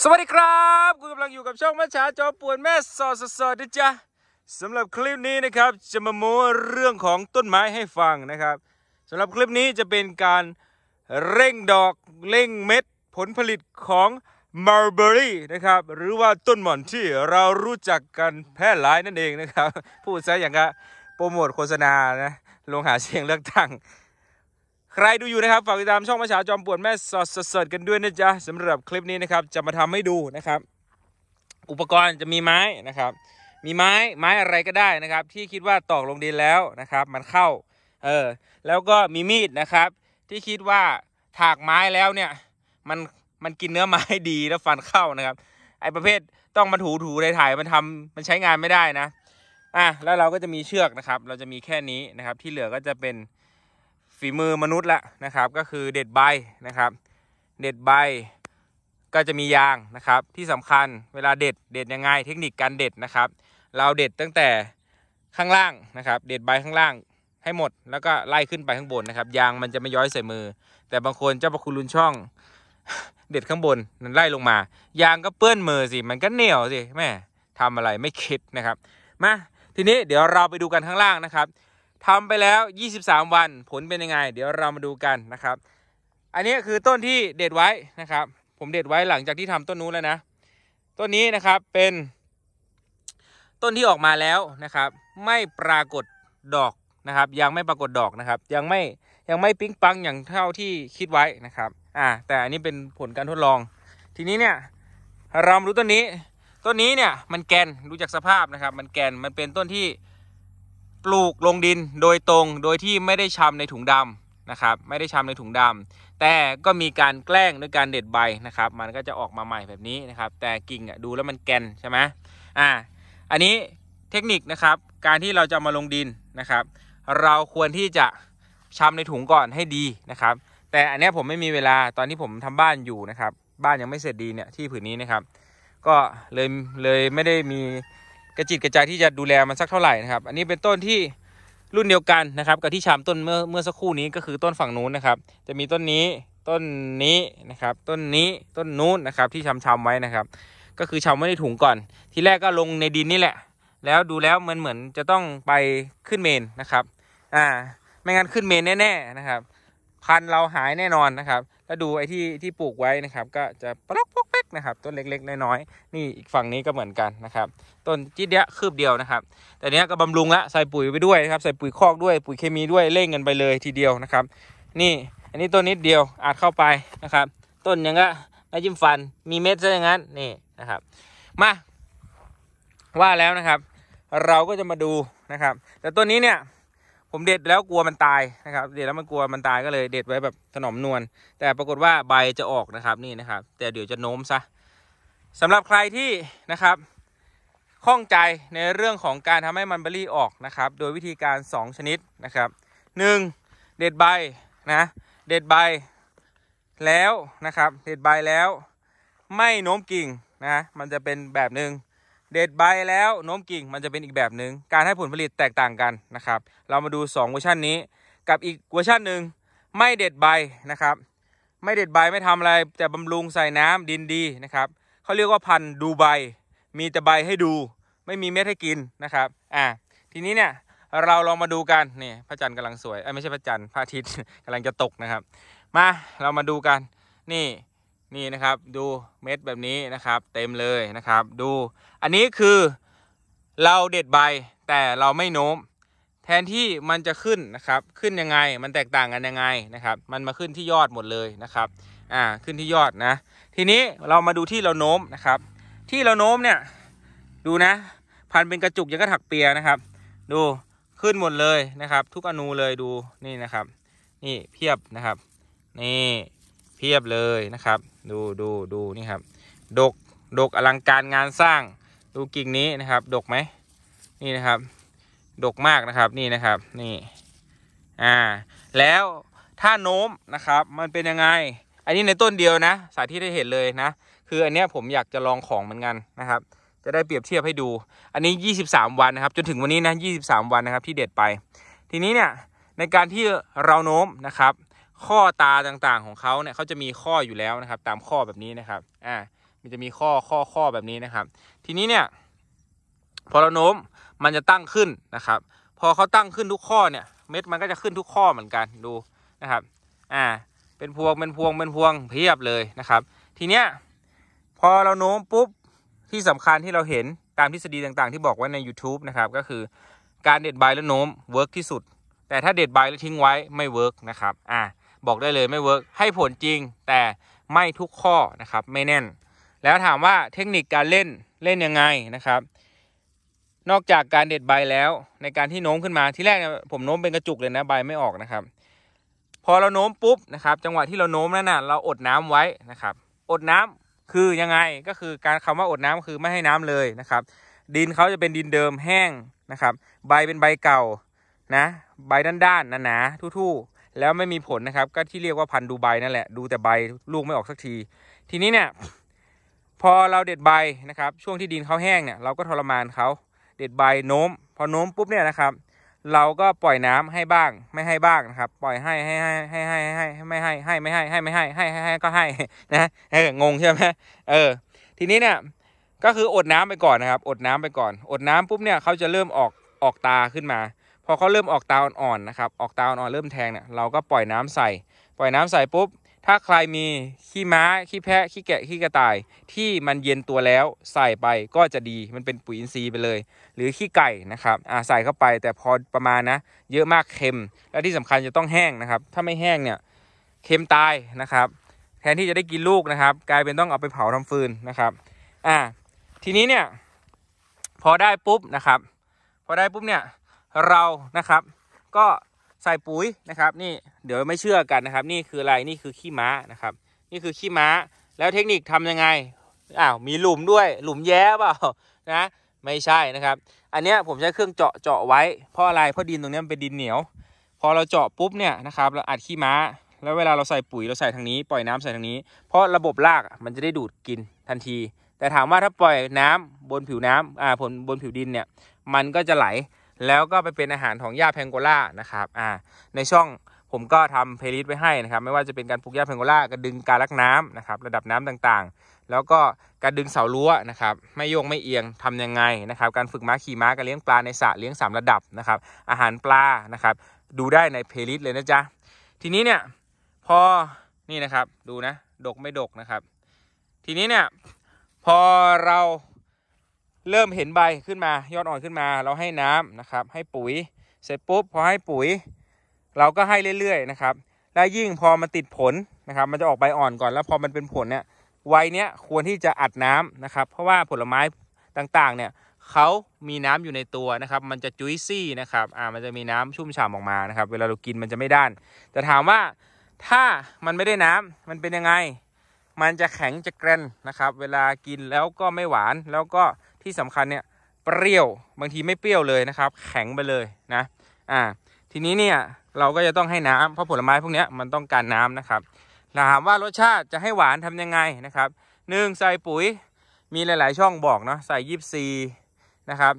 สวัสดีครับคุณกำลังอยู่กับช่องแม่ชฉาจอป่วนแม่สออสอดิจ่ะสำหรับคลิปนี้นะครับจะมาโม้เรื่องของต้นไม้ให้ฟังนะครับสำหรับคลิปนี้จะเป็นการเร่งดอก เร่งเม็ดผลผลิตของมาร์เบอรี่นะครับหรือว่าต้นหม่อนที่เรารู้จักกันแพร่หลายนั่นเองนะครับพูดซะอย่างกับโปรโมทโฆษณานะลงหาเสียงเลือกตั้งใครดูอยู่นะครับฝากติดตามช่องมาชาจอมปวดแม่สดสดกันด้วย นะ จ๊ะสำหรับคลิปนี้นะครับ จะมาทำให้ดูนะครับ อุปกรณ์จะมีไม้นะครับ มีไม้ไม้อะไรก็ได้นะครับ ที่คิดว่าตอกลงดินแล้วนะครับ มันเข้าเออแล้วก็มีมีดนะครับ ที่คิดว่าถากไม้แล้วเนี่ย มันมันกินเนื้อไม้ดีแล้วฟันเข้านะครับ ไอประเภทต้องมาถูถูในถ่ายมันทำมันใช้งานไม่ได้นะ อ่ะแล้วเราก็จะมีเชือกนะครับ เราจะมีแค่นี้นะครับ ที่เหลือก็จะเป็นฝีมือมนุษย์ละนะครับ ก็คือเด็ดใบนะครับ เด็ดใบก็จะมียางนะครับ ที่สำคัญเวลาเด็ดเด็ดยังไง เทคนิคการเด็ดนะครับ เราเด็ดตั้งแต่ข้างล่างนะครับ เด็ดใบข้างล่างให้หมด แล้วก็ไล่ขึ้นไปข้างบนนะครับยางมันจะไม่ย้อยใส่มือ แต่บางคนเจ้าประคุณลุนช่อง เด็ดข้างบนนั้นไล่ลงมา ยางก็เปื้อนมือสิมันก็เหนียวสิแม่ทำอะไรไม่คิดนะครับ มาทีนี้เดี๋ยวเราไปดูกันข้างล่างนะครับทำไปแล้ว 23 วัน ผลเป็นยังไง เดี๋ยวเรามาดูกันนะครับ อันนี้ คือต้นที่เด็ดไว้นะครับ ผมเด็ดไว้หลังจากที่ทำต้นนู้นแล้ว นะ ต้นนี้นะครับเป็น ต้นที่ออกมาแล้วนะครับ ไม่ปรากฏดอกนะครับ ยังไม่ปรากฏดอกนะครับ ยังไม่ยังไม่ปิ๊งปังอย่างเท่าที่คิดไว้นะครับ อ่า แต่อันนี้เป็นผลการทดลอง ทีนี้เนี่ยเรารู้ต้นนี้ ต้นนี้เนี่ยมันแกนดูจากสภาพนะครับ มันแกน มันเป็นต้นที่ปลูกลงดินโดยตรงโดยที่ไม่ได้ชำในถุงดำนะครับ ไม่ได้ชำในถุงดำ แต่ก็มีการแกล้งด้วยการเด็ดใบนะครับ มันก็จะออกมาใหม่แบบนี้นะครับ แต่กิ่งดูแล้วมันแกนใช่ไหมอ่าอันนี้เทคนิคนะครับ การที่เราจะมาลงดินนะครับ เราควรที่จะชำในถุงก่อนให้ดีนะครับ แต่อันนี้ผมไม่มีเวลาตอนที่ผมทำบ้านอยู่นะครับ บ้านยังไม่เสร็จดีเนี่ยที่ผืนนี้นะครับ ก็เลยเลยไม่ได้มีกระจิตกระจายที่จะดูแลมันสักเท่าไหร่นะครับ อันนี้เป็นต้นที่รุ่นเดียวกันนะครับกับที่ชามต้นเมื่อเมื่อสักครู่นี้ก็คือต้นฝั่งนู้นนะครับ จะมีต้นนี้ต้นนี้นะครับ ต้นนี้ต้นนู้นนะครับ ที่ชำชำไว้นะครับ ก็คือชำไว้ในถุงก่อน ทีแรกก็ลงในดินนี่แหละ แล้วดูแล้วมันเหมือนจะต้องไปขึ้นเมนนะครับ อ่า ไม่งั้นขึ้นเมนแน่ ๆนะครับพันเราหายแน่นอนนะครับ แล้วดูไอ้ที่ที่ปลูกไว้นะครับ ก็จะปลอกพวกแป๊กนะครับต้นเล็กๆ น้อยๆนี่อีกฝั่งนี้ก็เหมือนกันนะครับต้นจีเดียคืบเดียวนะครับแต่เนี้ยก็บำรุงละใส่ปุ๋ยไปด้วยนะครับ ใส่ปุ๋ยคอกด้วย ปุ๋ยเคมีด้วยเร่งกันไปเลยทีเดียวนะครับ นี่อันนี้ต้นนิดเดียวอาจเข้าไปนะครับ ต้นยังก็ไม่จิ้มฟันมีเม็ดซะอย่างนั้นนี่นะครับ มาว่าแล้วนะครับ เราก็จะมาดูนะครับ แต่ต้นนี้เนี่ยผมเด็ดแล้วกลัวมันตายนะครับเด็ดแล้วมันกลัวมันตายก็เลย เด็ดไว้แบบถนอมนวลแต่ปรากฏว่าใบจะออกนะครับนี่นะครับแต่เดี๋ยวจะโน้มซะสำหรับใครที่นะครับข้องใจในเรื่องของการทำให้มันเบอรี่ออกนะครับโดยวิธีการ 2 ชนิดนะครับ 1. เด็ดใบนะเด็ดใบแล้วนะครับเด็ดใบแล้วไม่โน้มกิ่งนะมันจะเป็นแบบหนึง่งเด็ดใบแล้วโน้มกิ่งมันจะเป็นอีกแบบหนึง่งการให้ผลผลิตแตกต่างกันนะครับ เรามาดู2เวอร์ชันนี้ กับอีกเวอร์ชันหนึ่งไม่เด็ดใบนะครับ ไม่เด็ดใบไม่ทำอะไรแต่บำรุงใส่น้ำดินดีนะครับเขาเรียกว่าพันธุ์ดูใบมีแต่ใบให้ดู ไม่มีเม็ดให้กินนะครับ อ่าทีนี้เนี่ยเราลองมาดูกันนี่พระจันทร์กำลังสวยไม่ใช่พระจันทร์พระอาทิตย์กำลังจะตกนะครับ มาเรามาดูกันนี่นี่นะครับดูเม็ดแบบนี้นะครับเต็มเลยนะครับ ดูอันนี้คือเราเด็ดใบแต่เราไม่โน้ม แทนที่มันจะขึ้นนะครับขึ้นยังไง มันแตกต่างกันยังไงนะครับ มันมาขึ้นที่ยอดหมดเลยนะครับอ่าขึ้นที่ยอดนะ ทีนี้เรามาดูที่เราโน้มนะครับ ที่เราโน้มเนี่ย ดูนะ พันเป็นกระจุกยังก็ถักเปียนะครับ ดูขึ้นหมดเลยนะครับ ทุกอนูเลยดูนี่นะครับ นี่เพียบนะครับ นี่เพียบเลยนะครับ ดูดูดูนี่ครับดกดกอลังการงานสร้างดูกิ่งนี้นะครับ ดกไหมนี่นะครับ ดกมากนะครับ นี่นะครับนี่อ่า แล้วถ้าโน้มนะครับ มันเป็นยังไง อันนี้ในต้นเดียวนะ สาธิตได้เห็นเลยนะ คืออันเนี้ยผมอยากจะลองของเหมือนกันนะครับ จะได้เปรียบเทียบให้ดู อันนี้ 23 วันนะครับ จนถึงวันนี้นะ23วันนะครับ ที่เด็ดไป ทีนี้เนี่ยในการที่เราโน้มนะครับข้อตาต่างๆของเขาเนี่ยเขาจะมีข้ออยู่แล้วนะครับ ตามข้อแบบนี้นะครับ อ่า มันจะมีข้อข้อข้อแบบนี้นะครับ ทีนี้เนี่ยพอเราโน้มมันจะตั้งขึ้นนะครับ พอเขาตั้งขึ้นทุกข้อเนี่ยเม็ดมันก็จะขึ้นทุกข้อเหมือนกันดูนะครับ อ่า เป็นพวงเป็นพวงเป็นพวงเพียบเลยนะครับ ทีเนี้ยพอเราโน้มปุ๊บที่สำคัญที่เราเห็นตามทฤษฎีต่าง ๆ ที่บอกไว้ใน YouTube นะครับ ก็คือการเด็ดใบแล้วโน้มเวิร์กที่สุด แต่ถ้าเด็ดใบแล้วทิ้งไว้ไม่เวิร์กนะครับอ่าบอกได้เลยไม่เวิร์กให้ผลจริงแต่ไม่ทุกข้อนะครับไม่แน่นแล้วถามว่าเทคนิคการเล่นเล่นยังไงนะครับ นอกจากการเด็ดใบแล้ว ในการที่โน้มขึ้นมาที่แรกผมโน้มเป็นกระจุกเลยนะใบไม่ออกนะครับ พอเราโน้มปุ๊บนะครับ จังหวะที่เราโน้มนั่นน่ะเราอดน้ำไว้นะครับ อดน้ำคือยังไงก็คือการคำว่าอดน้ำคือไม่ให้น้ำเลยนะครับ ดินเขาจะเป็นดินเดิมแห้งนะครับ ใบเป็นใบเก่านะใบด้านๆหนาๆทู่ๆแล้วไม่มีผลนะครับก็ที่เรียกว่าพันธุ์ดูใบนั่นแหละดูแต่ใบลูกไม่ออกสักที ทีนี้เนี่ยพอเราเด็ดใบนะครับ ช่วงที่ดินเขาแห้งเนี่ยเราก็ทรมานเขาเด็ดใบโน้ม พอโน้มปุ๊บเนี่ยนะครับ เราก็ปล่อยน้ำให้บ้าง ไม่ให้บ้างนะครับ ปล่อยให้ให้ให้ให้ให้ให้ไม่ให้ให้ไม่ให้ให้ไม่ให้ให้ให้ ก็ให้นะเอองงใช่ไหมเออ ทีนี้เนี่ยก็คืออดน้ำไปก่อนนะครับ อดน้ำไปก่อน อดน้ำปุ๊บเนี่ยเขาจะเริ่มออกออกตาขึ้นมาพอเขาเริ่มออกตาอ่อนๆนะครับ ออกตาอ่อนๆเริ่มแทงเนี่ย เราก็ปล่อยน้ำใส่ ปล่อยน้ำใส่ปุ๊บ ถ้าใครมีขี้ม้า ขี้แพะ ขี้แกะ ขี้กระต่าย ที่มันเย็นตัวแล้วใส่ไปก็จะดี มันเป็นปุ๋ยอินทรีย์ไปเลย หรือขี้ไก่นะครับ อ่าใส่เข้าไปแต่พอประมาณนะ เยอะมากเค็ม และที่สำคัญจะต้องแห้งนะครับ ถ้าไม่แห้งเนี่ย เค็มตายนะครับ แทนที่จะได้กินลูกนะครับ กลายเป็นต้องเอาไปเผาทำฟืนนะครับ อ่าทีนี้เนี่ยพอได้ปุ๊บนะครับ พอได้ปุ๊บเนี่ยเรานะครับ ก็ใส่ปุ๋ยนะครับ นี่ เดี๋ยวไม่เชื่อกันนะครับ นี่คืออะไร นี่คือขี้ม้านะครับ นี่คือขี้ม้า แล้วเทคนิคทํำยังไง อ้าว มีหลุมด้วย หลุมแย่เปล่า นะ ไม่ใช่นะครับ อันเนี้ยผมใช้เครื่องเจาะ เจาะไว้ เพราะอะไร เพราะดินตรงนี้เป็นดินเหนียว พอเราเจาะปุ๊บเนี่ยนะครับ เราอัดขี้ม้า แล้วเวลาเราใส่ปุ๋ยเราใส่ทางนี้ ปล่อยน้ำใส่ทางนี้ เพราะระบบรากมันจะได้ดูดกินทันที แต่ถามว่าถ้าปล่อยน้ำบนผิวน้ำอ่าผลบนผิวดินเนี่ย มันก็จะไหลแล้วก็ไปเป็นอาหารของหญ้าแพงโกล่านะครับ อ่า ในช่องผมก็ทำเพลย์ลิสต์ไว้ให้นะครับ ไม่ว่าจะเป็นการปลูกหญ้าแพงโกล่ากระดึงการรักน้ำนะครับระดับน้ำต่างๆ แล้วก็การดึงเสารั้วนะครับ ไม่โยงไม่เอียงทํำยังไงนะครับ การฝึกม้าขี่ม้าการเลี้ยงปลาในสระเลี้ยง3ระดับนะครับ อาหารปลานะครับ ดูได้ในเพลย์ลิสต์เลยนะจ๊ะทีนี้เนี่ยพอนี่นะครับดูนะ ดกไม่ดกนะครับ ทีนี้เนี่ยพอเราเริ่มเห็นใบขึ้นมายอดอ่อนขึ้นมา เราให้น้ำนะครับให้ปุ๋ยเสร็จปุ๊บพอให้ปุ๋ย เราก็ให้เรื่อยๆนะครับและยิ่งพอมันติดผลนะครับมันจะออกใบอ่อนก่อนแล้วพอมันเป็นผลเนี่ยวัยเนี้ยควรที่จะอัดน้ำนะครับ เพราะว่าผลไม้ต่างๆเนี่ยเขามีน้ำอยู่ในตัวนะครับมันจะจุ้ยซี่นะครับอ่ามันจะมีน้ำชุ่มฉ่ำออกมานะครับ เวลาเรากินมันจะไม่ด้านแต่ถามว่าถ้ามันไม่ได้น้ำมันเป็นยังไง มันจะแข็งจะแกรนนะครับเวลากินแล้วก็ไม่หวานแล้วก็ที่สำคัญเนี่ยเปรี้ยวบางทีไม่เปรี้ยวเลยนะครับ แข็งไปเลยนะอ่าทีนี้เนี่ยเราก็จะต้องให้น้ำเพราะผลไม้พวกนี้มันต้องการน้ำนะครับถามว่ารสชาติจะให้หวานทํำยังไงนะครับหนึ่งใส่ปุ๋ยมีหลายๆ ช่องบอกเนาะใส่ยีิบซีนะครับ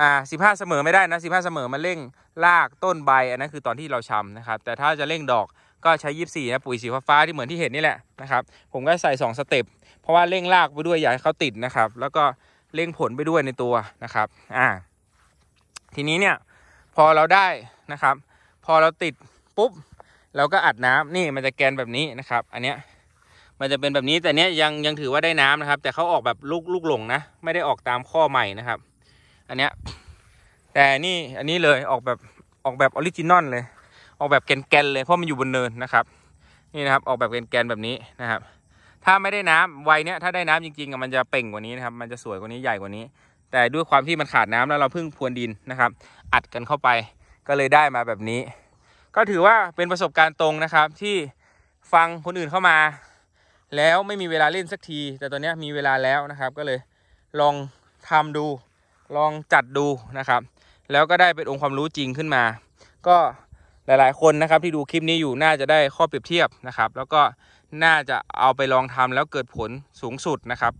อ่าสิบห้าเสมอไม่ได้นะสิบห้าเสมอมันเร่งรากต้นใบอันนั้นคือตอนที่เราชำนะครับแต่ถ้าจะเร่งดอกก็ใช้ยีิบสี่นะปุ๋ยสีฟ้าที่เหมือนที่เห็นนี่แหละนะครับ ผมก็ใส่สองสเต็ปเพราะว่าเร่งรากไปด้วยอยากให้เขาติดนะครับ แล้วก็เล่งผลไปด้วยในตัวนะครับ อ่า ทีนี้เนี่ยพอเราได้นะครับ พอเราติดปุ๊บเราก็อัดน้ำนี่มันจะแกนแบบนี้นะครับ อันเนี้ยมันจะเป็นแบบนี้แต่เนี้ยยังยังถือว่าได้น้ำนะครับ แต่เขาออกแบบลูกลูกหลงนะ ไม่ได้ออกตามข้อใหม่นะครับ อันเนี้ยแต่นี่อันนี้เลยออกแบบออกแบบออริจินอลเลย ออกแบบแกนแกนเลยเพราะมันอยู่บนเนินนะครับ นี่นะครับออกแบบแกนแกนแบบนี้นะครับถ้าไม่ได้น้ำไวเนี้ย ถ้าได้น้ำจริงๆมันจะเป่งกว่านี้นะครับ มันจะสวยกว่านี้ใหญ่กว่านี้ แต่ด้วยความที่มันขาดน้ำแล้วเราเพิ่งพรวนดินนะครับ อัดกันเข้าไป ก็เลยได้มาแบบนี้ ก็ถือว่าเป็นประสบการณ์ตรงนะครับ ที่ฟังคนอื่นเข้ามา แล้วไม่มีเวลาเล่นสักที แต่ตอนนี้มีเวลาแล้วนะครับ ก็เลยลองทำดู ลองจัดดูนะครับ แล้วก็ได้เป็นองค์ความรู้จริงขึ้นมา ก็หลายๆคนนะครับที่ดูคลิปนี้อยู่น่าจะได้ข้อเปรียบเทียบนะครับแล้วก็น่าจะเอาไปลองทำแล้วเกิดผลสูงสุดนะครับ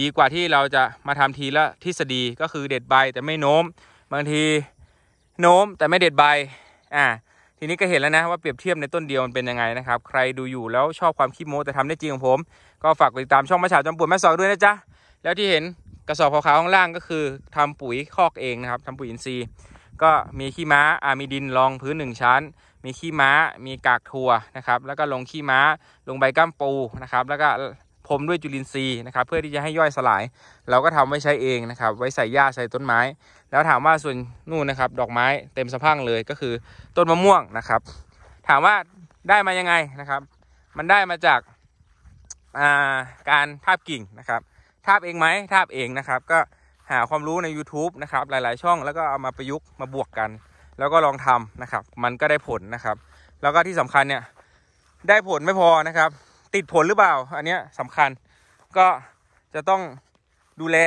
ดีกว่าที่เราจะมาทำทีละทฤษฎีก็คือเด็ดใบแต่ไม่โน้ม บางทีโน้มแต่ไม่เด็ดใบอ่าทีนี้ก็เห็นแล้วนะว่าเปรียบเทียบในต้นเดียวมันเป็นยังไงนะครับใครดูอยู่แล้วชอบความคิดโม้แต่ทำได้จริงของผม ก็ฝากติดตามช่องมาฉาจอมป๋ยแม่สองด้วยนะจ๊ะแล้วที่เห็นกระสอบขาวๆข้างล่างก็คือ ทำปุ๋ยคอกเองนะครับทำปุ๋ยอินทรีย์ก็มีขี้ม้า อ่า มีดินรอง พื้นหนึ่งชั้น มีขี้ม้า มีกากถั่วนะครับ แล้วก็ลงขี้ม้าลงใบก้ามปูนะครับ แล้วก็พรมด้วยจุลินทรีย์นะครับ เพื่อที่จะให้ย่อยสลาย เราก็ทำไว้ใช้เองนะครับ ไว้ใส่หญ้าใส่ต้นไม้ แล้วถามว่าส่วนนู่นนะครับ ดอกไม้เต็มสะพั่งเลยก็คือต้นมะม่วงนะครับ ถามว่าได้มายังไงนะครับ มันได้มาจากาการทาบกิ่งนะครับ ทาบเองไหมทาบเองนะครับ ก็หาความรู้ใน YouTube นะครับหลายๆช่องแล้วก็เอามาประยุกต์มาบวกกัน แล้วก็ลองทำนะครับ มันก็ได้ผลนะครับ แล้วก็ที่สำคัญเนี่ยได้ผลไม่พอนะครับ ติดผลหรือเปล่า อันเนี้ยสำคัญก็จะต้องดูแล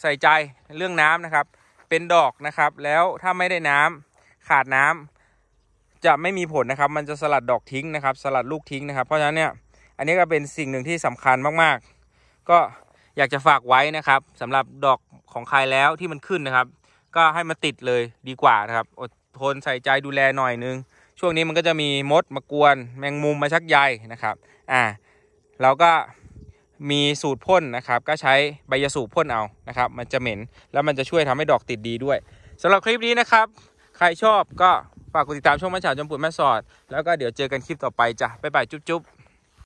ใส่ใจเรื่องน้ำนะครับ เป็นดอกนะครับ แล้วถ้าไม่ได้น้ำขาดน้ำจะไม่มีผลนะครับ มันจะสลัดดอกทิ้งนะครับ สลัดลูกทิ้งนะครับ เพราะฉะนั้นเนี่ยอันนี้ก็เป็นสิ่งหนึ่งที่สำคัญมากๆ ก็อยากจะฝากไว้นะครับ สำหรับดอกของใครแล้วที่มันขึ้นนะครับ ก็ให้มันติดเลยดีกว่านะครับอดทนใส่ใจดูแลหน่อยนึง ช่วงนี้มันก็จะมีมดมากวน แมงมุมมาชักใยนะครับอ่าเราก็มีสูตรพ่นนะครับ ก็ใช้ใบยาสูบพ่นเอานะครับ มันจะเหม็นแล้วมันจะช่วยทำให้ดอกติดดีด้วย สำหรับคลิปนี้นะครับ ใครชอบก็ฝากกดติดตามช่องมะฉาจมปุ่นแม่สอด แล้วก็เดี๋ยวเจอกันคลิปต่อไปจ้ะบ๊ายบายจุ๊บ